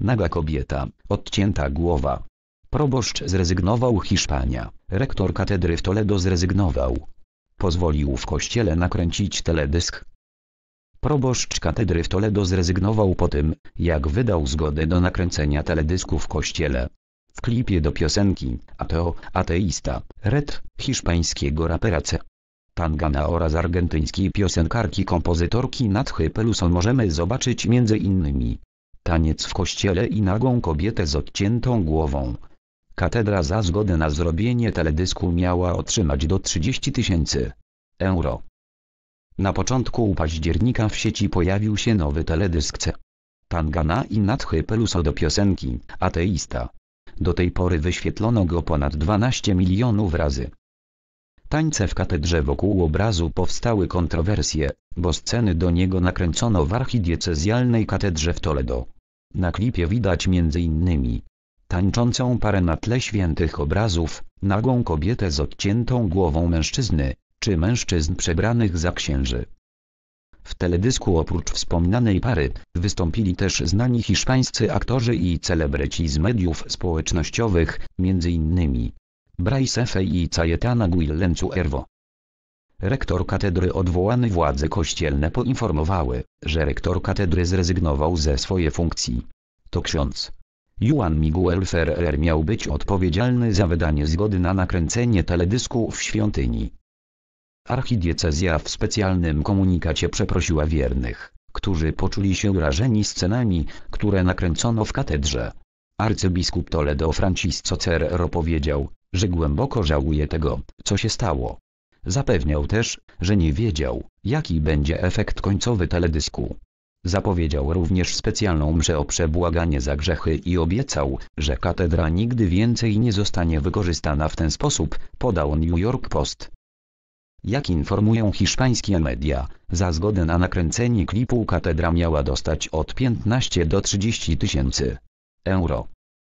Naga kobieta, odcięta głowa. Proboszcz zrezygnował Hiszpania, rektor katedry w Toledo zrezygnował. Pozwolił w kościele nakręcić teledysk. Proboszcz katedry w Toledo zrezygnował po tym, jak wydał zgodę do nakręcenia teledysku w kościele. W klipie do piosenki Ateo, ateista, Red, hiszpańskiego rapera C. Tangana oraz argentyńskiej piosenkarki kompozytorki Natchy Peluson możemy zobaczyć między innymi taniec w kościele i nagą kobietę z odciętą głową. Katedra za zgodę na zrobienie teledysku miała otrzymać do 30 tysięcy euro. Na początku października w sieci pojawił się nowy teledysk C. Tangana i Nadchy Peluso do piosenki Ateista. Do tej pory wyświetlono go ponad 12 milionów razy. Tańce w katedrze wokół obrazu powstały kontrowersje, bo sceny do niego nakręcono w archidiecezjalnej katedrze w Toledo. Na klipie widać m.in. tańczącą parę na tle świętych obrazów, nagą kobietę z odciętą głową mężczyzny, czy mężczyzn przebranych za księży. W teledysku oprócz wspomnianej pary, wystąpili też znani hiszpańscy aktorzy i celebryci z mediów społecznościowych, m.in. Bryce Fey i Cayetana Guillencu Ervo. Rektor katedry odwołany władze kościelne poinformowały, że rektor katedry zrezygnował ze swojej funkcji. To ksiądz. Juan Miguel Ferrer miał być odpowiedzialny za wydanie zgody na nakręcenie teledysku w świątyni. Archidiecezja w specjalnym komunikacie przeprosiła wiernych, którzy poczuli się urażeni scenami, które nakręcono w katedrze. Arcybiskup Toledo Francisco Cerro powiedział, że głęboko żałuje tego, co się stało. Zapewniał też, że nie wiedział, jaki będzie efekt końcowy teledysku. Zapowiedział również specjalną mrze o przebłaganie za grzechy i obiecał, że katedra nigdy więcej nie zostanie wykorzystana w ten sposób, podał New York Post. Jak informują hiszpańskie media, za zgodę na nakręcenie klipu katedra miała dostać od 15 do 30 tysięcy euro.